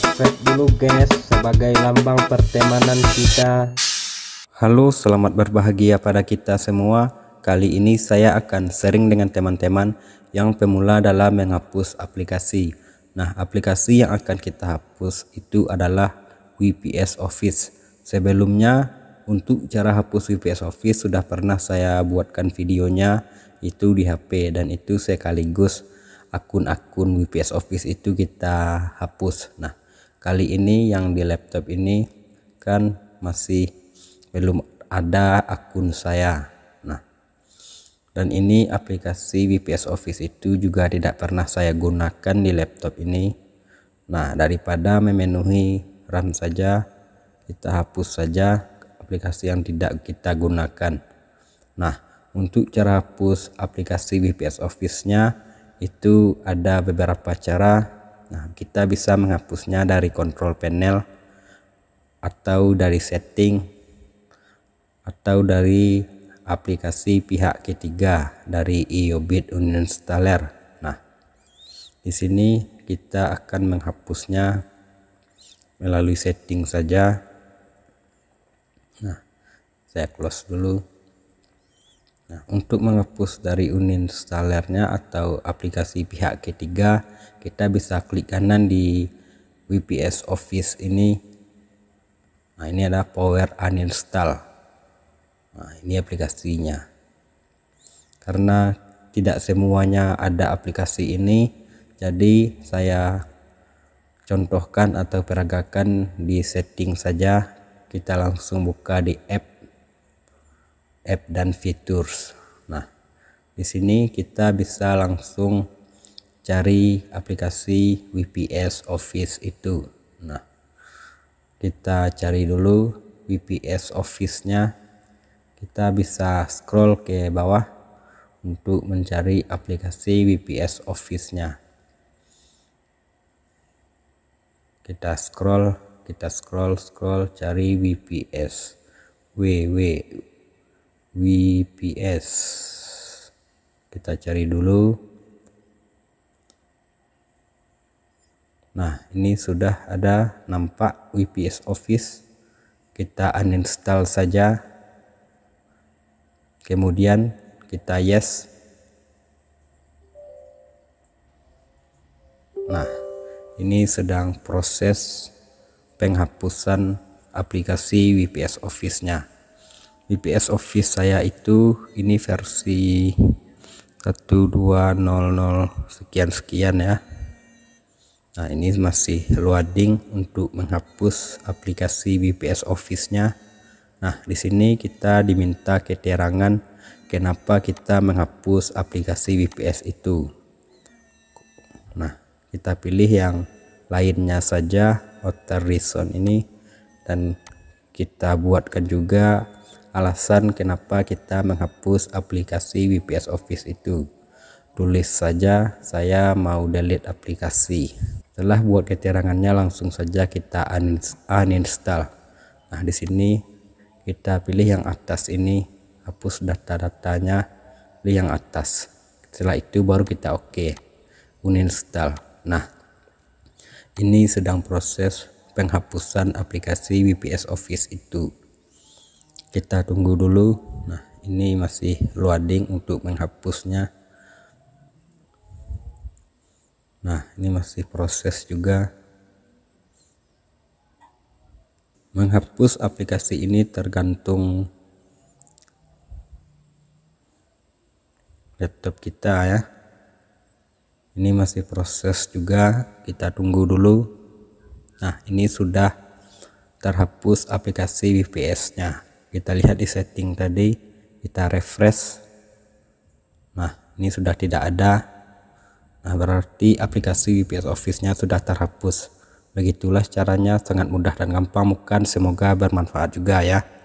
subscribe dulu guys sebagai lambang pertemanan kita Halo selamat berbahagia pada kita semua Kali ini saya akan sharing dengan teman-teman yang pemula dalam menghapus aplikasi Nah aplikasi yang akan kita hapus itu adalah WPS Office Sebelumnya untuk cara hapus WPS Office sudah pernah saya buatkan videonya itu di HP dan itu sekaligus akun-akun WPS Office itu kita hapus. Nah, kali ini yang di laptop ini kan masih belum ada akun saya nah dan ini aplikasi VPS Office itu juga tidak pernah saya gunakan di laptop ini nah daripada memenuhi RAM saja kita hapus saja aplikasi yang tidak kita gunakan nah untuk cara hapus aplikasi VPS Office nya itu ada beberapa cara Nah, kita bisa menghapusnya dari control panel atau dari setting atau dari aplikasi pihak ketiga dari iobit uninstaller. Nah, di sini kita akan menghapusnya melalui setting saja. Nah, saya close dulu. Nah, untuk menghapus dari uninstallernya atau aplikasi pihak ketiga, kita bisa klik kanan di WPS Office ini. Nah, ini ada Power Uninstall. Nah, ini aplikasinya. Karena tidak semuanya ada aplikasi ini, jadi saya contohkan atau peragakan di setting saja. Kita langsung buka di app app dan features. Nah, di sini kita bisa langsung cari aplikasi WPS Office itu. Nah, kita cari dulu WPS Office-nya. Kita bisa scroll ke bawah untuk mencari aplikasi WPS Office-nya. Kita scroll, kita scroll, scroll, cari WPS, WW, WPS kita cari dulu nah ini sudah ada nampak WPS office kita uninstall saja kemudian kita yes nah ini sedang proses penghapusan aplikasi WPS office nya VPS Office saya itu ini versi 1200 sekian sekian ya Nah ini masih loading untuk menghapus aplikasi VPS Office-nya. Nah di sini kita diminta keterangan kenapa kita menghapus aplikasi VPS itu. Nah kita pilih yang lainnya saja, Outer Reason ini dan kita buatkan juga alasan kenapa kita menghapus aplikasi WPS Office itu tulis saja saya mau delete aplikasi setelah buat keterangannya langsung saja kita uninstall nah di sini kita pilih yang atas ini hapus data-datanya pilih yang atas setelah itu baru kita oke okay. uninstall nah ini sedang proses penghapusan aplikasi WPS Office itu kita tunggu dulu nah ini masih loading untuk menghapusnya nah ini masih proses juga menghapus aplikasi ini tergantung laptop kita ya ini masih proses juga kita tunggu dulu nah ini sudah terhapus aplikasi WPS nya kita lihat di setting tadi kita refresh nah ini sudah tidak ada nah berarti aplikasi WPS Office nya sudah terhapus begitulah caranya sangat mudah dan gampang bukan semoga bermanfaat juga ya